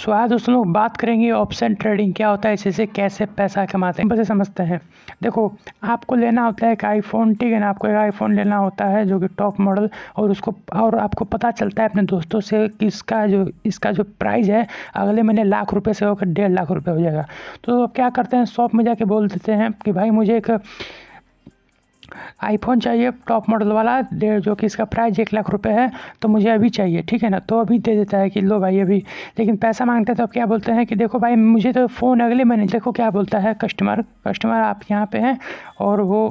सो आज दोस्तों लोग बात करेंगे ऑप्शन ट्रेडिंग क्या होता है इसे कैसे पैसा कमाते हैं बस समझते हैं देखो आपको लेना होता है एक आईफोन ठीक है ना आपको एक आईफोन लेना होता है जो कि टॉप मॉडल और उसको और आपको पता चलता है अपने दोस्तों से कि इसका जो इसका जो प्राइस है अगले महीने लाख रुपये से होकर डेढ़ लाख रुपये हो जाएगा तो आप क्या करते हैं शॉप में जाके बोल देते हैं कि भाई मुझे एक आईफोन चाहिए टॉप मॉडल वाला डेढ़ जो कि इसका प्राइस एक लाख रुपये है तो मुझे अभी चाहिए ठीक है ना तो अभी दे देता है कि लो भाई अभी लेकिन पैसा मांगते हैं तो क्या बोलते हैं कि देखो भाई मुझे तो फ़ोन अगले महीने देखो क्या बोलता है कस्टमर कस्टमर आप यहाँ पे हैं और वो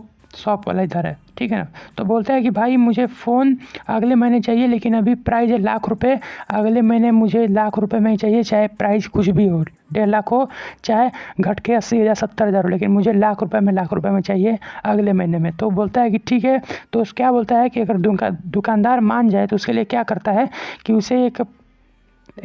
शॉप वाला इधर है ठीक है ना तो बोलता है कि भाई मुझे फ़ोन अगले महीने चाहिए लेकिन अभी प्राइस है लाख रुपये अगले महीने मुझे लाख रुपये में ही चाहिए चाहे प्राइस कुछ भी हो डेढ़ लाख हो चाहे घट के अस्सी हज़ार सत्तर हज़ार हो लेकिन मुझे लाख रुपये में लाख रुपये में चाहिए अगले महीने में तो बोलता है कि ठीक है तो उस क्या बोलता है कि अगर दुकानदार मान जाए तो उसके लिए क्या करता है कि उसे एक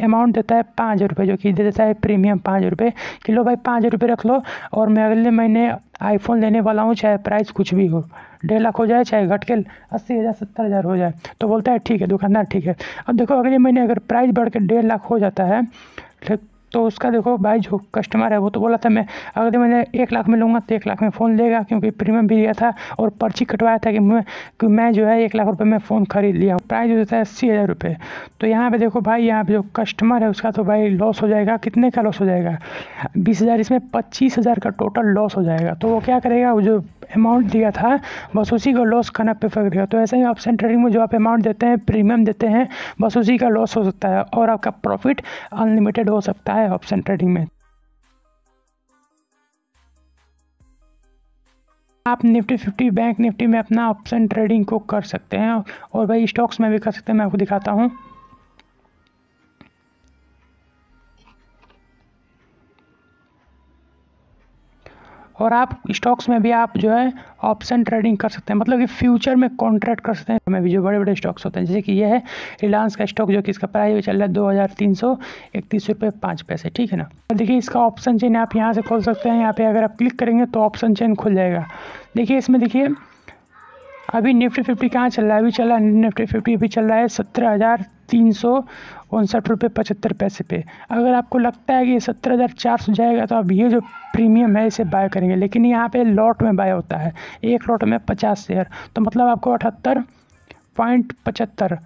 अमाउंट देता है पाँच रुपये जो कि दे देता है प्रीमियम पाँच रुपये किलो भाई पाँच रुपये रख लो और मैं अगले महीने आईफोन लेने वाला हूँ चाहे प्राइस कुछ भी हो डेढ़ लाख हो जाए चाहे घट के अस्सी हज़ार सत्तर हज़ार हो जाए तो बोलता है ठीक है दुकानदार ठीक है अब देखो अगले महीने अगर प्राइस बढ़ के डेढ़ लाख हो जाता है तो उसका देखो भाई जो कस्टमर है वो तो बोला था मैं अगले तो मैंने एक लाख में लूँगा तो एक लाख में फ़ोन लेगा क्योंकि प्रीमियम भी दिया था और पर्ची कटवाया था कि मैं कि मैं जो है एक लाख रुपये में फ़ोन खरीद लिया प्राइस जो देता है अस्सी हज़ार रुपये तो यहाँ पर देखो भाई यहाँ पर जो कस्टमर है उसका तो भाई लॉस हो जाएगा कितने का लॉस हो जाएगा बीस हज़ार इसमें पच्चीस हज़ार का टोटल लॉस हो जाएगा तो वो क्या करेगा वो जो अमाउंट दिया था बस उसी का लॉस खाना पे फेंक देगा तो ऐसे ही ऑप्शन ट्रेडिंग में जो आप अमाउंट देते हैं प्रीमियम देते हैं बस उसी का लॉस हो सकता है और आपका प्रॉफिट अनलिमिटेड हो सकता है है ऑप्शन ट्रेडिंग में आप निफ्टी फिफ्टी बैंक निफ्टी में अपना ऑप्शन ट्रेडिंग को कर सकते हैं और भाई स्टॉक्स में भी कर सकते हैं मैं आपको दिखाता हूँ और आप स्टॉक्स में भी आप जो है ऑप्शन ट्रेडिंग कर सकते हैं मतलब कि फ्यूचर में कॉन्ट्रैक्ट कर सकते हैं भी जो बड़े बड़े स्टॉक्स होते हैं जैसे कि यह है रिलायंस का स्टॉक जो कि इसका प्राइस भी चल रहा है दो हज़ार तीन सौ इकतीस रुपये पाँच पैसे ठीक है ना तो देखिए इसका ऑप्शन चेन आप यहाँ से खोल सकते हैं यहाँ पे अगर आप क्लिक करेंगे तो ऑप्शन चेन खुल जाएगा देखिए इसमें देखिए अभी निफ्टी फिफ्टी कहाँ चल रहा है अभी चला निफ्टी फिफ्टी अभी चल रहा है सत्रह हज़ार तीन सौ उनसठ रुपये पचहत्तर पैसे पे अगर आपको लगता है कि सत्तर हज़ार चार सौ जाएगा तो आप ये जो प्रीमियम है इसे बाय करेंगे लेकिन यहाँ पे लॉट में बाय होता है एक लॉट में पचास शेयर तो मतलब आपको अठहत्तर पॉइंट पचहत्तर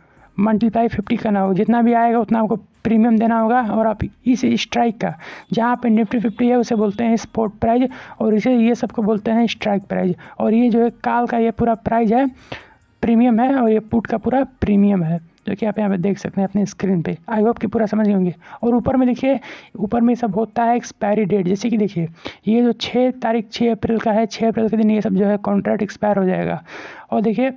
मल्टीप्लाई फिफ्टी करना होगा जितना भी आएगा उतना आपको प्रीमियम देना होगा और आप इस स्ट्राइक का जहाँ पे निफ्टी फिफ्टी है उसे बोलते हैं स्पोर्ट प्राइज और इसे ये सबको बोलते हैं स्ट्राइक प्राइज और ये जो है काल का ये पूरा प्राइज है प्रीमियम है और ये पुट का पूरा प्रीमियम है जो कि आप यहाँ पे देख सकते हैं अपने स्क्रीन पे आई होप कि पूरा समझ गए होंगे और ऊपर में देखिए ऊपर में सब होता है एक्सपायरी डेट जैसे कि देखिए ये जो छः तारीख छः अप्रैल का है छः अप्रैल के दिन ये सब जो है कॉन्ट्रैक्ट एक्सपायर हो जाएगा और देखिए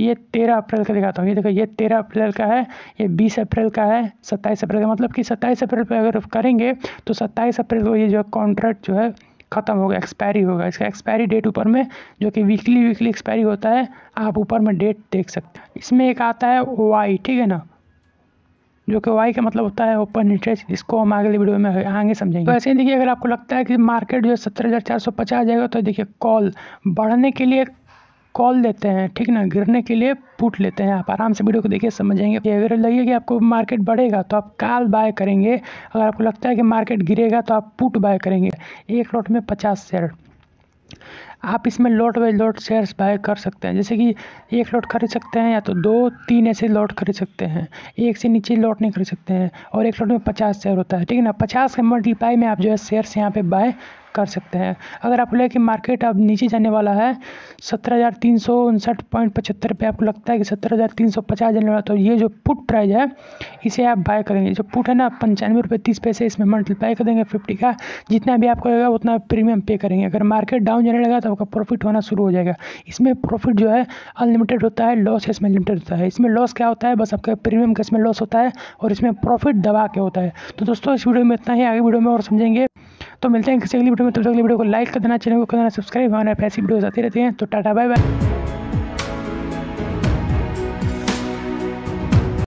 ये तेरह अप्रैल का दिखाता हूँ ये देखो ये तेरह अप्रैल का है ये बीस अप्रैल का है सत्ताईस अप्रैल का मतलब कि सत्ताईस अप्रैल पर अगर करेंगे तो सत्ताईस अप्रैल को ये जो कॉन्ट्रैक्ट जो है ख़त्म होगा एक्सपायरी होगा इसका एक्सपायरी डेट ऊपर में जो कि वीकली वीकली एक्सपायरी होता है आप ऊपर में डेट देख सकते हैं इसमें एक आता है वाई ठीक है ना जो कि वाई का मतलब होता है ओपन इंटरेस्ट इसको हम अगले वीडियो में आगे समझेंगे वैसे ही देखिए अगर आपको लगता है कि मार्केट जो है सत्तर हज़ार चार सौ पचास जाएगा तो देखिए कॉल बढ़ने के लिए कॉल देते हैं ठीक ना गिरने के लिए पुट लेते हैं आप आराम से वीडियो को देखिए समझ जाएंगे अगर लगे कि आपको मार्केट बढ़ेगा तो आप कॉल बाय करेंगे अगर आपको लगता है कि मार्केट गिरेगा तो आप पुट बाय करेंगे एक लॉट में पचास शेयर आप इसमें lot wise lot shares buy कर सकते हैं जैसे कि एक लॉट खरीद सकते हैं या तो दो तीन ऐसे लॉट खरीद सकते हैं एक से नीचे लॉट नहीं खरीद सकते हैं और एक लॉट में पचास शेयर होता है ठीक है ना पचास के मल्टीप्लाई में आप जो है शेयर्स यहाँ पर बाय कर सकते हैं अगर आपको लगे कि मार्केट अब नीचे जाने वाला है सत्रह हज़ार तीन सौ उनसठ पॉइंट पचहत्तर पे आपको लगता है कि सत्रह हज़ार तीन सौ पचास जाने वाला तो ये जो पुट प्राइस है इसे आप बाय करेंगे जो पुट है ना पंचानवे रुपये तीस पैसे इसमें मल्टीप्लाई कर देंगे फिफ्टी का जितना भी आपको लगेगा उतना प्रीमियम पे करेंगे अगर मार्केट डाउन जाने लगेगा तो आपका प्रॉफिट होना शुरू हो जाएगा इसमें प्रॉफिट जो है अनलिमिटेड होता है लॉस इसमें लिमिटेड होता है इसमें लॉस क्या होता है बस आपका प्रीमियम का इसमें लॉस होता है और इसमें प्रॉफिट दबा के होता है तो दोस्तों इस वीडियो में इतना ही आगे वीडियो में और समझेंगे तो मिलते हैं किसी अगली वीडियो में तो अगली वीडियो को लाइक कर देना चैनल को करना सब्सक्राइब हमारे ऐसी वीडियोस आती रहती हैं तो टाटा बाय बाय